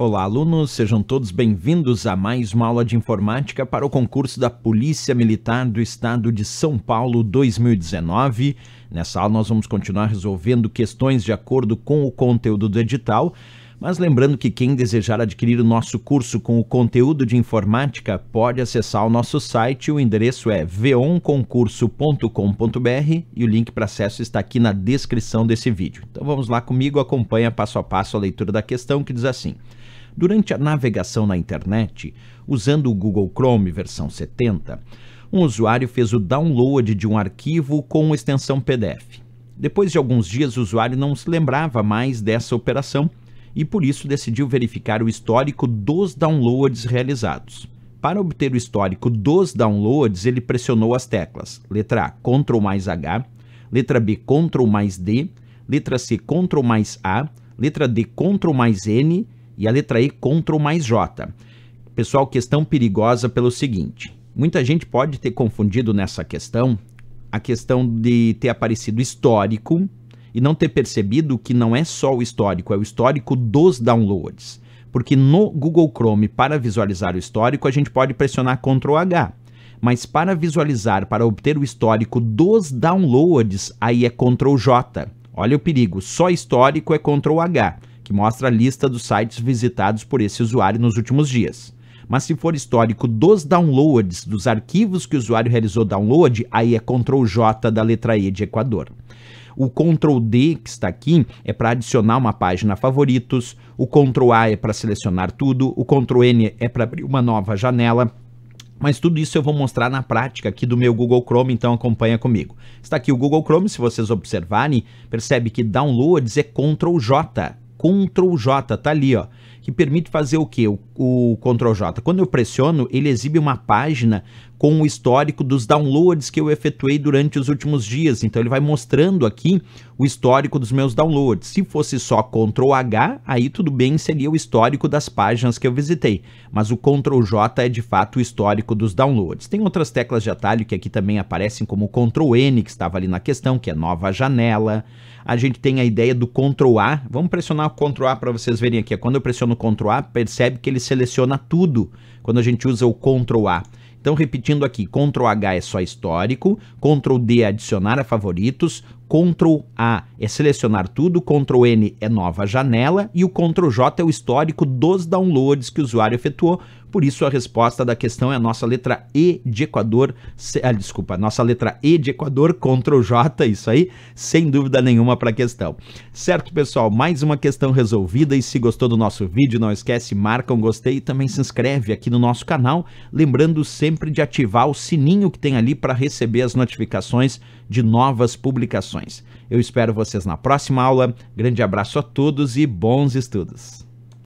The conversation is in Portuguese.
Olá, alunos, sejam todos bem-vindos a mais uma aula de informática para o concurso da Polícia Militar do Estado de São Paulo 2019. Nessa aula, nós vamos continuar resolvendo questões de acordo com o conteúdo do edital. Mas lembrando que quem desejar adquirir o nosso curso com o conteúdo de informática pode acessar o nosso site. O endereço é veonconcurso.com.br e o link para acesso está aqui na descrição desse vídeo. Então vamos lá comigo, acompanha passo a passo a leitura da questão que diz assim. Durante a navegação na internet, usando o Google Chrome versão 70, um usuário fez o download de um arquivo com extensão PDF. Depois de alguns dias, o usuário não se lembrava mais dessa operação e por isso decidiu verificar o histórico dos downloads realizados. Para obter o histórico dos downloads, ele pressionou as teclas letra A, Ctrl mais H, letra B, Ctrl mais D, letra C, Ctrl mais A, letra D, Ctrl mais N e a letra E Ctrl mais J. Pessoal, questão perigosa pelo seguinte: muita gente pode ter confundido nessa questão a questão de ter aparecido histórico e não ter percebido que não é só o histórico, é o histórico dos downloads. Porque no Google Chrome, para visualizar o histórico, a gente pode pressionar Ctrl H. Mas para visualizar, para obter o histórico dos downloads, aí é Ctrl J. Olha o perigo, só histórico é Ctrl H que mostra a lista dos sites visitados por esse usuário nos últimos dias. Mas se for histórico dos downloads, dos arquivos que o usuário realizou download, aí é Ctrl J da letra E de Equador. O Ctrl D que está aqui é para adicionar uma página a favoritos, o Ctrl A é para selecionar tudo, o Ctrl N é para abrir uma nova janela. Mas tudo isso eu vou mostrar na prática aqui do meu Google Chrome, então acompanha comigo. Está aqui o Google Chrome, se vocês observarem, percebe que downloads é Ctrl J Ctrl J, tá ali, ó que permite fazer o que? O, o Ctrl J. Quando eu pressiono, ele exibe uma página com o histórico dos downloads que eu efetuei durante os últimos dias. Então ele vai mostrando aqui o histórico dos meus downloads. Se fosse só Ctrl H, aí tudo bem, seria o histórico das páginas que eu visitei. Mas o Ctrl J é de fato o histórico dos downloads. Tem outras teclas de atalho que aqui também aparecem, como o Ctrl N, que estava ali na questão, que é nova janela. A gente tem a ideia do Ctrl A. Vamos pressionar o Ctrl A para vocês verem aqui. É quando eu pressiono Ctrl A, percebe que ele seleciona tudo quando a gente usa o Ctrl A. Então, repetindo aqui, Ctrl H é só histórico, Ctrl D é adicionar a favoritos, Ctrl A é selecionar tudo, Ctrl N é nova janela e o Ctrl J é o histórico dos downloads que o usuário efetuou por isso, a resposta da questão é a nossa letra E de Equador. Se, ah, desculpa, nossa letra E de Equador, o J, isso aí, sem dúvida nenhuma para a questão. Certo, pessoal? Mais uma questão resolvida. E se gostou do nosso vídeo, não esquece, marca um gostei e também se inscreve aqui no nosso canal. Lembrando sempre de ativar o sininho que tem ali para receber as notificações de novas publicações. Eu espero vocês na próxima aula. Grande abraço a todos e bons estudos!